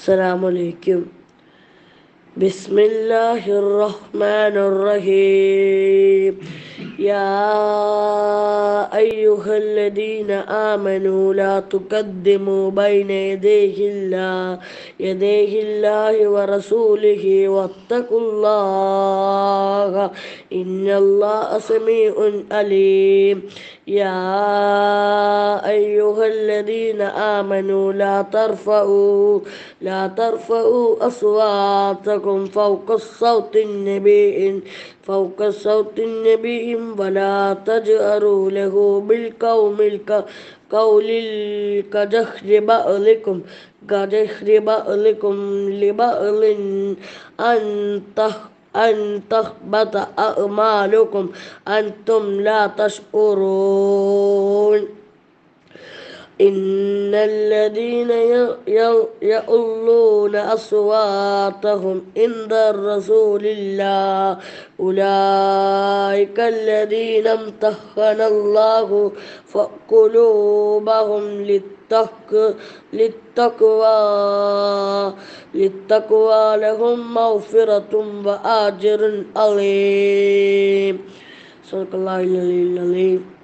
السلام عليكم بسم الله الرحمن الرحيم يا أيها الذين آمنوا لا تقدموا بين يديه الله يديه الله ورسوله واتقوا الله إن الله سميع أليم يا أيها الذين آمنوا لا ترفعوا لا ترفعوا أصواتكم فوق الصوت النبي فوق صوت النبي ولا تجأروا له بالقوم قول كجهر بعضكم كجهر بعضكم لبأل أن أن تخبط أعمالكم أنتم لا تشعرون إن الذين يؤلون أصواتهم عند رسول الله أولئك الذين امتحن الله فقلوبهم للتقوى للتقوى لهم مغفرة وأجر عظيم صدق الله العظيم